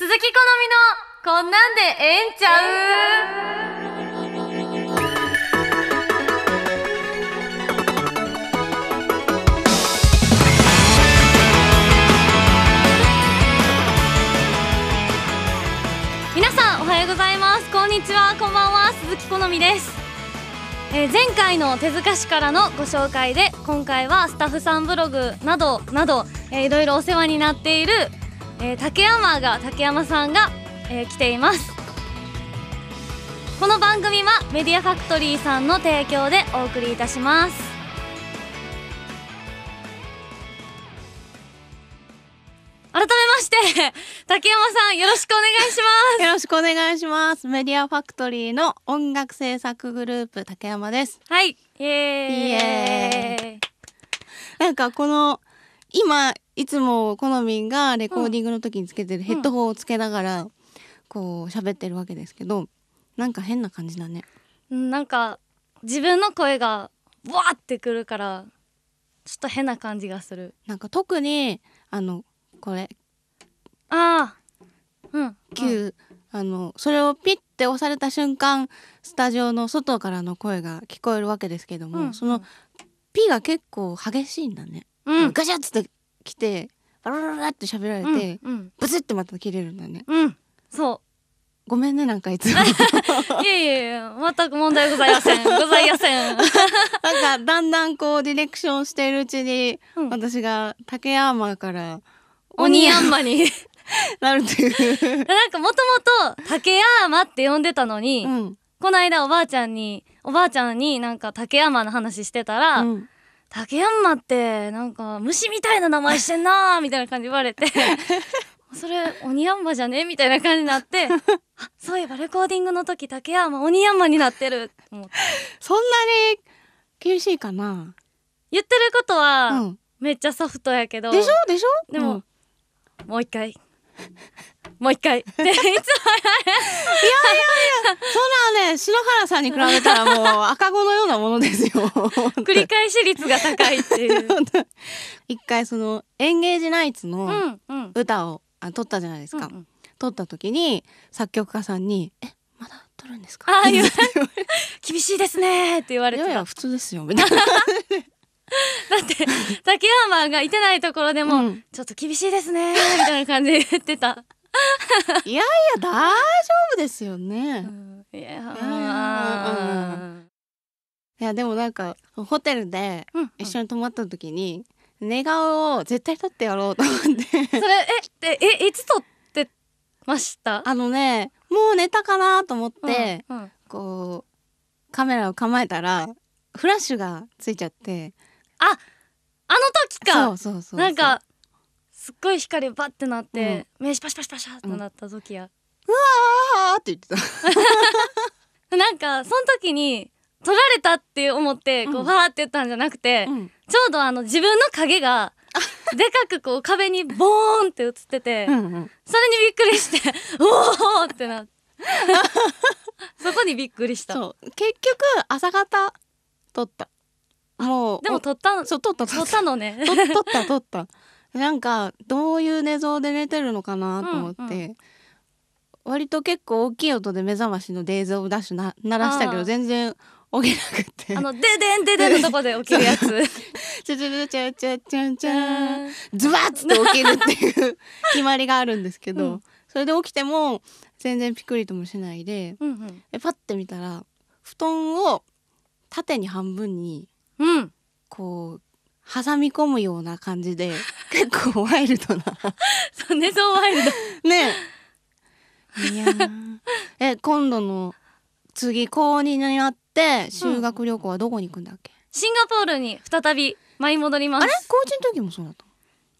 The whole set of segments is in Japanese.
鈴木好みのこんなんでええんちゃう、皆さんおはようございますこんにちはこんばんは鈴木好みです、えー、前回の手塚市からのご紹介で今回はスタッフさんブログなどなど、えー、いろいろお世話になっているえー、竹山が竹山さんが、えー、来ていますこの番組はメディアファクトリーさんの提供でお送りいたします改めまして 竹山さんよろしくお願いしますよろしくお願いしますメディアファクトリーの音楽制作グループ竹山ですはいイエーイなんかこの今いつも好みがレコーディングの時につけてるヘッドホンをつけながらこう喋ってるわけですけどなんか変な感じだねなんか自分の声がわーってくるからちょっと変な感じがするなんか特にあのこれああうん Q、うん、あのそれをピッて押された瞬間スタジオの外からの声が聞こえるわけですけども、うん、その P が結構激しいんだね、うん、ガシャッつって来てバラバラって喋られて、うんうんブツってまた切れるんだよねうんそごめんねなんかいつも いやいや全く問題ございません ございません、なんかだんだんこうディレクションしているうちに、うん私が竹山から鬼ヤンマになるという、なんかもともと竹山って呼んでたのに、うんこの間おばあちゃんにおばあちゃんになんか竹山の話してたら、うん竹山ってなんか虫みたいな名前してんなーみたいな感じ言われて それ鬼ヤンマじゃねみたいな感じになってそういえばレコーディングの時竹山鬼ヤンマになってる思ってそんなに厳しいかな言ってることは、めっちゃソフトやけどでしょでしょでも、うん、もう一回もう一回。で、いつも。いやいやいや、そらね、篠原さんに比べたらもう赤子のようなものですよ。繰り返し率が高いっていう。一回その、エンゲージナイツの歌を、あ撮ったじゃないですか。取、うん、撮った時に、作曲家さんに、え、まだ撮るんですかああ、言われ厳しいですねって言われて。いやいや、普通ですよ、みたいな。だって竹山がいてないところでも、うん、ちょっと厳しいですねみたいな感じで言ってた。いやいや大丈夫ですよね、うん、いや、うんいやでもなんかホテルで一緒に泊まった時に、寝顔を絶対撮ってやろうと思ってそれえええいつ撮ってましたあのねもう寝たかなと思って、うんうん、こうカメラを構えたらフラッシュがついちゃってああの時かそうそうそうなんかすっごい光バッてなって、うん、目パシパシパシャってなった時や、うん、うわーって言ってた なんかその時に撮られたって思ってこう、うん、わーって言ったんじゃなくて、うん、ちょうどあの自分の影がでかくこう壁にボーンって映っててうん、それにびっくりして「おお!」ってなって そこにびっくりしたそう結局朝方撮ったもうでも撮ったそう撮った撮ったのね撮った撮ったなんかどういう寝相で寝てるのかなと思って、うんうん、割と結構大きい音で目覚ましのデイズ・オブ・ダッシュな鳴らしたけど全然起きなくてあの「ででんででん」のとこで起きるやつちゃ チュチュちゃチュチュズバッつって起きるっていう決まりがあるんですけど、うん、それで起きても全然ピクリともしないで、うんうん、でパッて見たら布団を縦に半分に、うん、こう挟み込むような感じで。結構ワイルドな。そね、そうワイルド。ねえ。いやえ、今度の次、高2になって、修学旅行はどこに行くんだっけ、うん、シンガポールに再び舞い戻ります。あれ高1の時もそうだった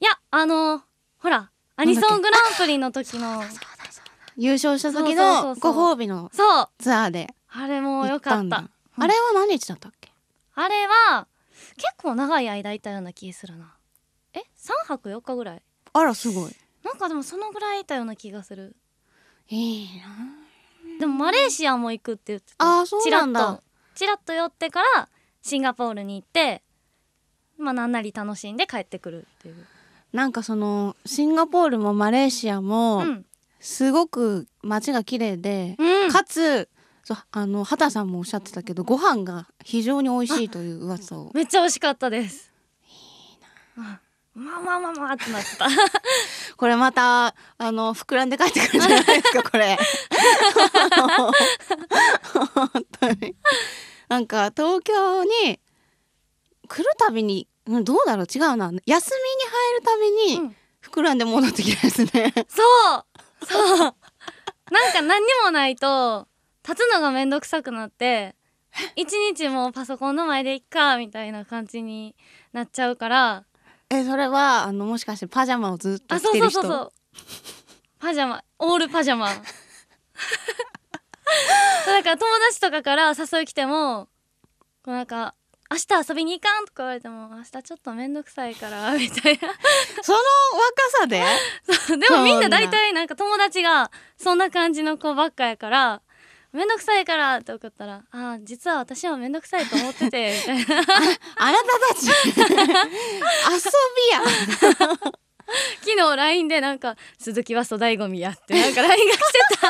いや、あのほら、アニソングランプリの時の。優勝した時のご褒美のツアーであれもよかった、あれは何日だったっけあれは結構長い間いたような気するなえ三3泊4日ぐらいあらすごいなんかでもそのぐらいいたような気がするいいなでもマレーシアも行くって言ってたあそうなんだチラッと寄ってからシンガポールに行ってまあなんなり楽しんで帰ってくるっていうなんかそのシンガポールもマレーシアも、うんすごく街が綺麗で、うん、かつそうあの畑さんもおっしゃってたけどご飯が非常に美味しいという噂を めっちゃ美味しかったですいいなまあまあまあまあってなってた これまたあの膨らんで帰ってくるじゃないですかこれ 本当になんか東京に来るたびにどうだろう違うな休みに入るたびに、膨らんで戻ってきたですねそうそうなんか何にもないと立つのがめんどくさくなって一日もパソコンの前でいくかみたいな感じになっちゃうからえそれはあのもしかしてパジャマをずっとあ着そうてそうそうそうパジャマオールパジャマそうだから友達とかから誘い来てもこうなんか「明日遊びに行かん」とか言われても「明日ちょっと面倒くさいから」みたいなその若さで そうでもみんな大体なんか友達がそんな感じの子ばっかやから面倒くさいからって送ったら「あ実は私は面倒くさいと思ってて」みたいなあなたたち 遊びや昨日 LINE でなんか「鈴木は粗大ごみや」ってなんか LINE が来てた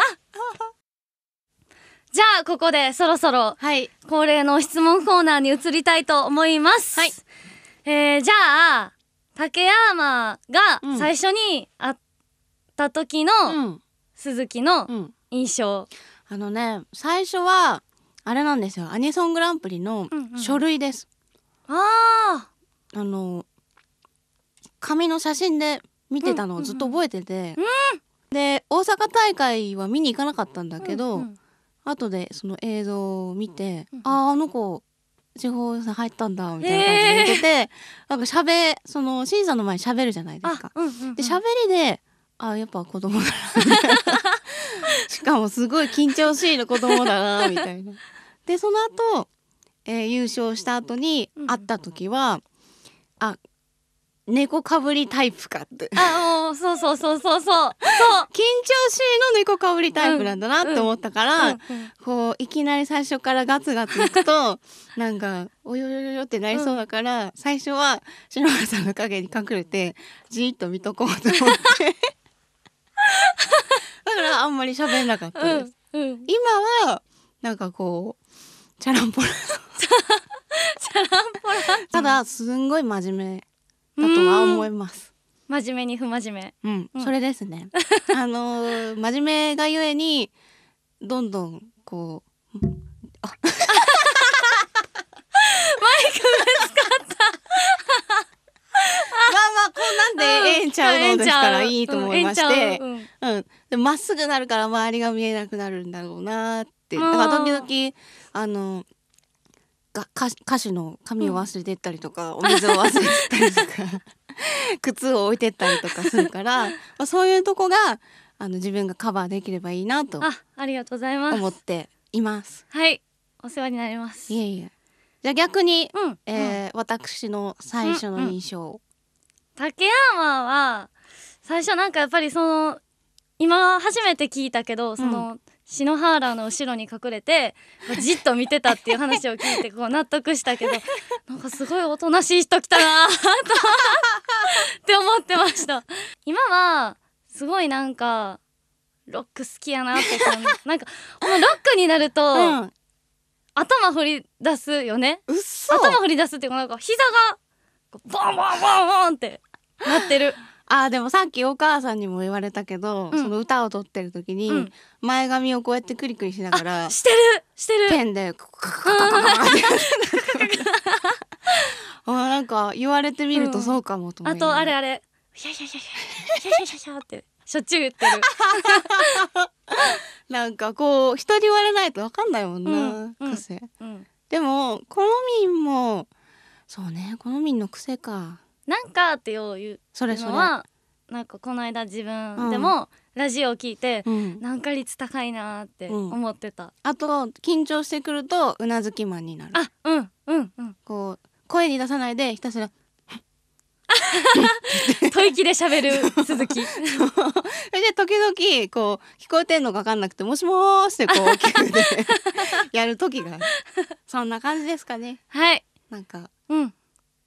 じゃあここでそろそろ、はい、恒例の質問コーナーに移りたいと思います、はい、えー、じゃあ竹山が最初に会った時の、鈴木の印象、うんあのね最初はあれなんですよアニソングランプリの書類です。うんうん、ああの紙の写真で見てたのをずっと覚えてて、うんうんうん、で大阪大会は見に行かなかったんだけど、うんうん、後でその映像を見て、うんうん、あああの子地方さん入ったんだみたいな感じで見てて、えー、なんかしその審査の前にしゃべるじゃないですか。うんうんうん、で喋りであやっぱ子供だ しかもすごい緊張しいの子供だなみたいな。でその後、えー、優勝した後に会った時は、あ猫かぶりタイプかってあおそうそうそうそうそうそう緊張しいの猫かぶりタイプなんだなって思ったから、こういきなり最初からガツガツいくと なんかおよよよよってなりそうだから、最初は篠原さんの影に隠れてじーっと見とこうと思って。からあんまり喋んなかったです。うん、今はなんかこうチャランポラチャランポラただすんごい真面目だとは思います。真面目に不真面目。うん、うん、それですね。あのー、真面目がゆえにどんどんこうあマイクぶつかった。まあまあこんなんでええんちゃうのですからいいと思いまして、うんうんでまっすぐなるから周りが見えなくなるんだろうなってだから時々あのが歌歌手の髪を忘れてったりとか、うん、お水を忘れてったりとか 靴を置いてったりとかするから、まあ、そういうとこがあの自分がカバーできればいいなとあありがとうございます思っていますはいお世話になりますいえいえじゃあ逆に、うん、えーうん、私の最初の印象、うんうん、竹山は最初なんかやっぱりその今初めて聞いたけどその、うん篠原の後ろに隠れてじっと見てたっていう話を聞いてこう納得したけど なんかすごいおとなしい人来たなとって思ってました今はすごいなんかロック好きやなって感じなんかこのロックになると、うん、頭振り出すよね頭振り出すっていうかなんか膝がボンボンボンボンってなってるああでもさっきお母さんにも言われたけど、うん、その歌を撮ってる時に、前髪をこうやってクリクリしながらしてるしてるペンでカカカカカカカあなんか言われてみるとそうかもと思うん、あとあれあれ「シャシャシャシャシャシャシャってしょっちゅう言ってるなんかこう人に言われないとわかんないもんな、うん、癖、うん、でも好みもそうね好みの癖かなんかってよう言うそれそれはなんかこの間自分でもラジオを聞いて、うんなんか率高いなーって思ってた、あと緊張してくるとうなずきマンになるあうんうんうんこう声に出さないでひたすら 吐息で喋る鈴木それで時々こう聞こえてんのか分かんなくて「もしもーし」ってこう大きくでやる時がそんな感じですかねはいなんかうん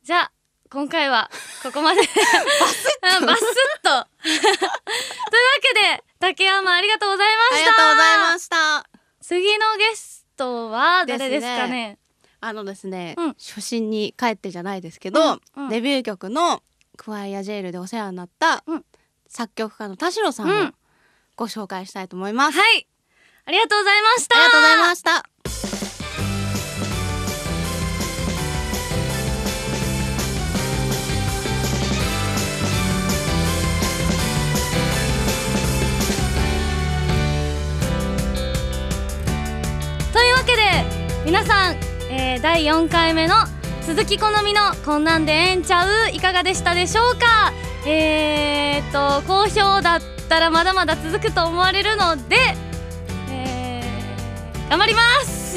じゃあ今回はここまでバスッと というわけで竹山ありがとうございましたありがとうございました次のゲストは誰ですかね、ね、あのですね、うん、初心に帰ってじゃないですけど、うんうん、デビュー曲のクワイアジェイルでお世話になった、作曲家の田代さんをご紹介したいと思います、はいありがとうございましたありがとうございました4回目の鈴木好みのこんなんでええんちゃういかがでしたでしょうかえー、っと好評だったらまだまだ続くと思われるので、えー、頑張ります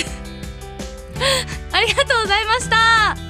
ありがとうございました